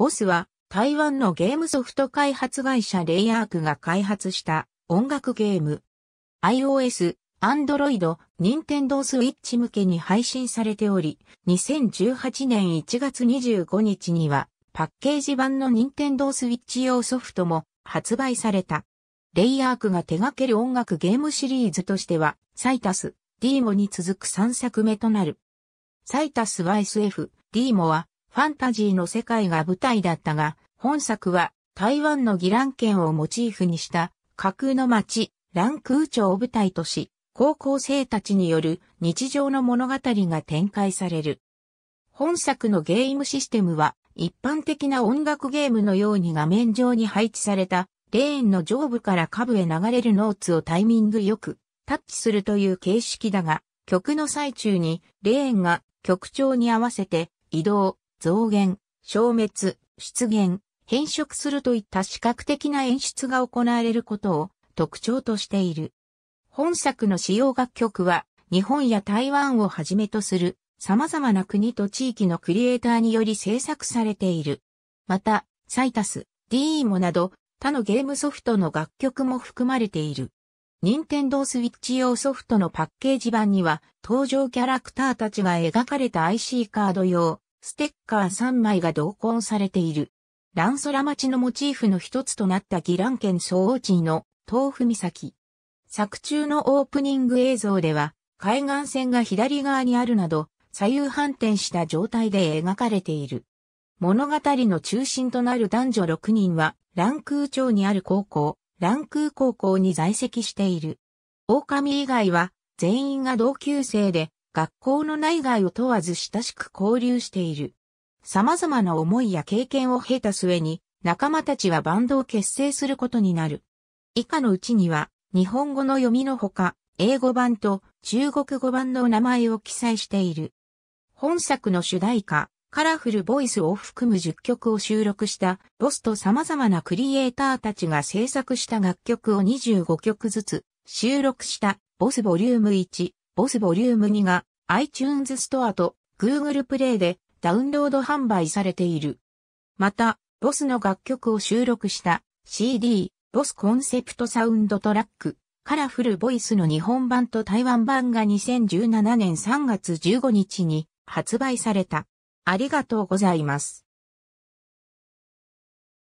ボスは台湾のゲームソフト開発会社レイアークが開発した音楽ゲーム。iOS、Android、Nintendo Switch 向けに配信されており、2018年1月25日にはパッケージ版の Nintendo Switch 用ソフトも発売された。レイアークが手掛ける音楽ゲームシリーズとしては、サイタス、ディーモに続く3作目となる。サイタスは SF、ディーモはファンタジーの世界が舞台だったが、本作は台湾の義蘭県をモチーフにした架空の町、蘭空町を舞台とし、高校生たちによる日常の物語が展開される。本作のゲームシステムは一般的な音楽ゲームのように画面上に配置されたレーンの上部から下部へ流れるノーツをタイミングよくタッチするという形式だが曲の最中にレーンが曲調に合わせて移動、増減、消滅、出現、変色するといった視覚的な演出が行われることを特徴としている。本作の使用楽曲は日本や台湾をはじめとする様々な国と地域のクリエイターにより制作されている。また、サイタス、ディーモなど他のゲームソフトの楽曲も含まれている。任天堂スイッチ用ソフトのパッケージ版には登場キャラクターたちが描かれた IC カード用ステッカー3枚が同梱されている。ランソラ町のモチーフの一つとなったギラン県総王地の豆腐岬。作中のオープニング映像では、海岸線が左側にあるなど、左右反転した状態で描かれている。物語の中心となる男女6人は、ラン空町にある高校、ラン空高校に在籍している。狼以外は、全員が同級生で、学校の内外を問わず親しく交流している。様々な思いや経験を経た末に、仲間たちはバンドを結成することになる。以下のうちには、日本語の読みのほか、英語版と中国語版の名前を記載している。本作の主題歌、カラフルボイスを含む10曲を収録したボスと様々なクリエイターたちが制作した楽曲を25曲ずつ収録したボスボリューム1ボスボリューム2が iTunes ストアと Google プレイでダウンロード販売されている。また、ボスの楽曲を収録した CD、ボスコンセプトサウンドトラック、カラフルボイスの日本版と台湾版が2017年3月15日に発売された。ありがとうございます。